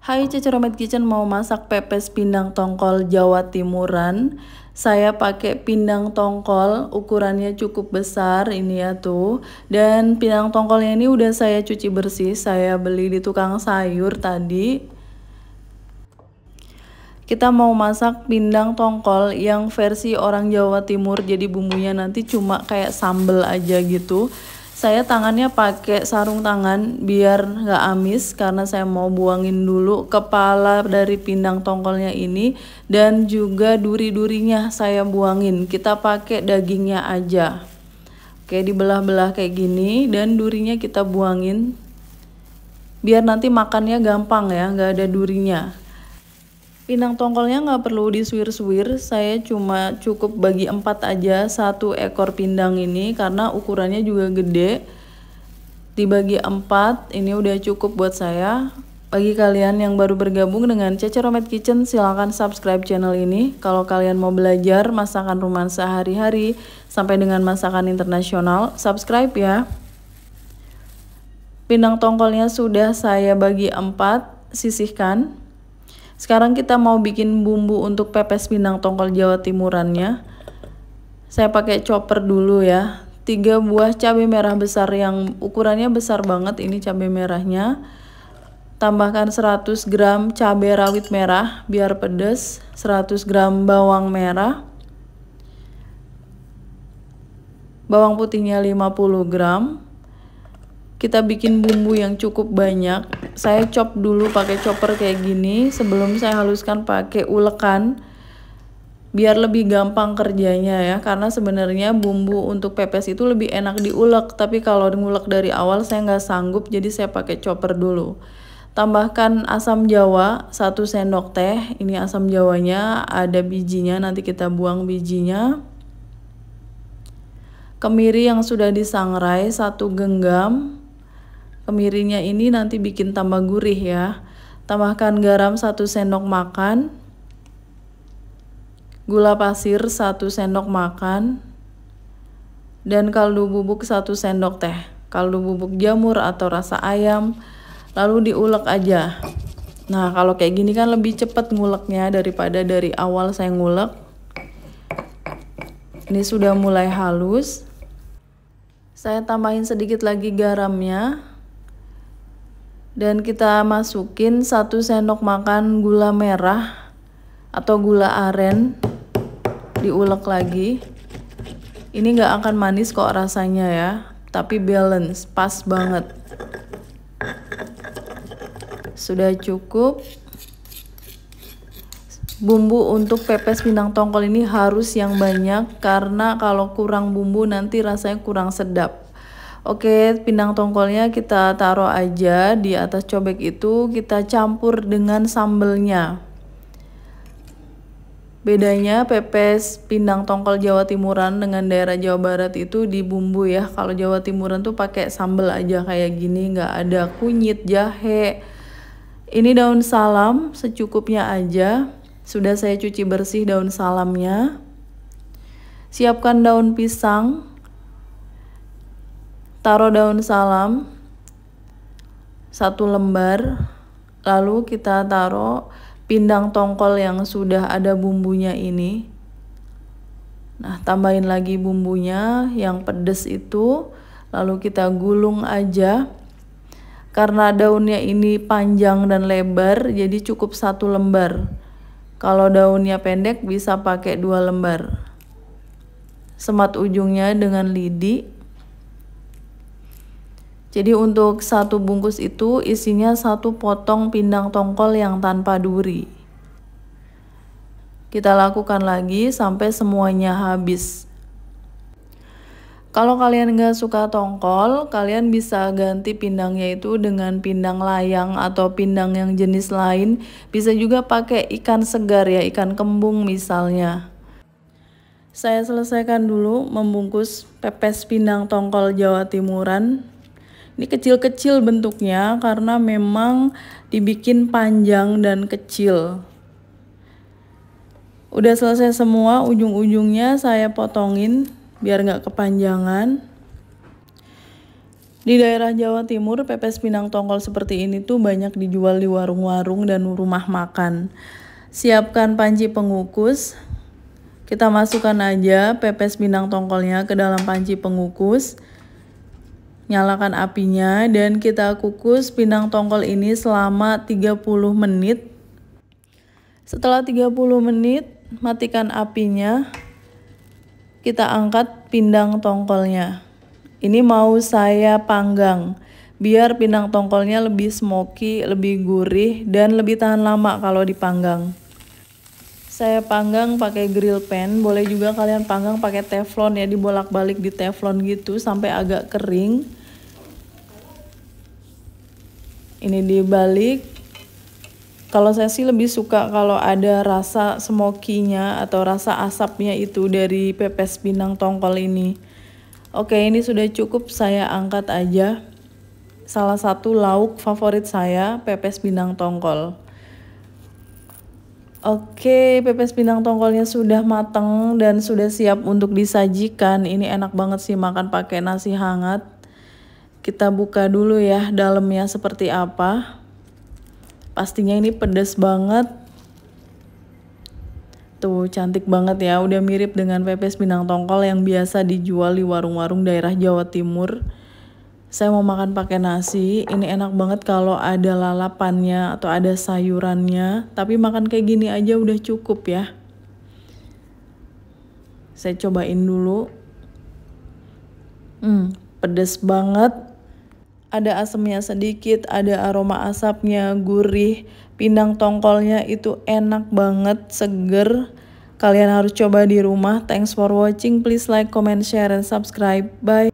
Hai Ceceromet Kitchen mau masak pepes pindang tongkol Jawa Timuran Saya pakai pindang tongkol ukurannya cukup besar ini ya tuh Dan pindang tongkolnya ini udah saya cuci bersih Saya beli di tukang sayur tadi kita mau masak pindang tongkol yang versi orang Jawa Timur jadi bumbunya nanti cuma kayak sambel aja gitu saya tangannya pakai sarung tangan biar nggak amis karena saya mau buangin dulu kepala dari pindang tongkolnya ini dan juga duri-durinya saya buangin kita pakai dagingnya aja oke dibelah-belah kayak gini dan durinya kita buangin biar nanti makannya gampang ya nggak ada durinya Pinang tongkolnya nggak perlu disuir-suir, saya cuma cukup bagi empat aja satu ekor pindang ini karena ukurannya juga gede. Dibagi empat, ini udah cukup buat saya. Bagi kalian yang baru bergabung dengan Ceceromet Kitchen, silahkan subscribe channel ini. Kalau kalian mau belajar masakan rumah sehari-hari sampai dengan masakan internasional, subscribe ya. Pinang tongkolnya sudah saya bagi empat, sisihkan. Sekarang kita mau bikin bumbu untuk pepes pinang tongkol Jawa Timurannya. Saya pakai chopper dulu ya. tiga buah cabai merah besar yang ukurannya besar banget ini cabai merahnya. Tambahkan 100 gram cabai rawit merah biar pedes, 100 gram bawang merah. Bawang putihnya 50 gram kita bikin bumbu yang cukup banyak saya chop dulu pakai chopper kayak gini sebelum saya haluskan pakai ulekan biar lebih gampang kerjanya ya karena sebenarnya bumbu untuk pepes itu lebih enak diulek tapi kalau ngulek dari awal saya nggak sanggup jadi saya pakai chopper dulu tambahkan asam jawa satu sendok teh ini asam jawanya ada bijinya nanti kita buang bijinya kemiri yang sudah disangrai satu genggam kemirinya ini nanti bikin tambah gurih ya. Tambahkan garam 1 sendok makan, gula pasir 1 sendok makan, dan kaldu bubuk 1 sendok teh. Kaldu bubuk jamur atau rasa ayam, lalu diulek aja. Nah, kalau kayak gini kan lebih cepat nguleknya daripada dari awal saya ngulek. Ini sudah mulai halus. Saya tambahin sedikit lagi garamnya dan kita masukin satu sendok makan gula merah atau gula aren diulek lagi ini nggak akan manis kok rasanya ya tapi balance pas banget sudah cukup bumbu untuk pepes pindang tongkol ini harus yang banyak karena kalau kurang bumbu nanti rasanya kurang sedap Oke, pindang tongkolnya kita taruh aja di atas cobek itu, kita campur dengan sambelnya. Bedanya pepes pindang tongkol Jawa Timuran dengan daerah Jawa Barat itu di bumbu ya. Kalau Jawa Timuran tuh pakai sambel aja kayak gini, nggak ada kunyit, jahe. Ini daun salam secukupnya aja. Sudah saya cuci bersih daun salamnya. Siapkan daun pisang taruh daun salam satu lembar lalu kita taruh pindang tongkol yang sudah ada bumbunya ini nah tambahin lagi bumbunya yang pedes itu lalu kita gulung aja karena daunnya ini panjang dan lebar jadi cukup satu lembar kalau daunnya pendek bisa pakai dua lembar semat ujungnya dengan lidi jadi untuk satu bungkus itu isinya satu potong pindang tongkol yang tanpa duri. Kita lakukan lagi sampai semuanya habis. Kalau kalian nggak suka tongkol, kalian bisa ganti pindangnya itu dengan pindang layang atau pindang yang jenis lain. Bisa juga pakai ikan segar ya, ikan kembung misalnya. Saya selesaikan dulu membungkus pepes pindang tongkol Jawa Timuran ini kecil-kecil bentuknya karena memang dibikin panjang dan kecil. Udah selesai semua, ujung-ujungnya saya potongin biar nggak kepanjangan. Di daerah Jawa Timur, pepes pinang tongkol seperti ini tuh banyak dijual di warung-warung dan rumah makan. Siapkan panci pengukus, kita masukkan aja pepes pinang tongkolnya ke dalam panci pengukus. Nyalakan apinya dan kita kukus pinang tongkol ini selama 30 menit. Setelah 30 menit, matikan apinya. Kita angkat pinang tongkolnya. Ini mau saya panggang biar pinang tongkolnya lebih smoky, lebih gurih dan lebih tahan lama kalau dipanggang saya panggang pakai grill pan boleh juga kalian panggang pakai teflon ya dibolak-balik di teflon gitu sampai agak kering ini dibalik kalau saya sih lebih suka kalau ada rasa smokinya atau rasa asapnya itu dari pepes pinang tongkol ini oke ini sudah cukup saya angkat aja salah satu lauk favorit saya pepes pinang tongkol Oke, pepes pinang tongkolnya sudah matang dan sudah siap untuk disajikan. Ini enak banget sih makan pakai nasi hangat. Kita buka dulu ya dalamnya seperti apa. Pastinya ini pedas banget. Tuh cantik banget ya, udah mirip dengan pepes binang tongkol yang biasa dijual di warung-warung daerah Jawa Timur. Saya mau makan pakai nasi, ini enak banget kalau ada lalapannya atau ada sayurannya, tapi makan kayak gini aja udah cukup ya. Saya cobain dulu. Hmm, pedes banget, ada asamnya sedikit, ada aroma asapnya, gurih, pindang tongkolnya itu enak banget, seger. Kalian harus coba di rumah. Thanks for watching. Please like, comment, share, and subscribe. Bye.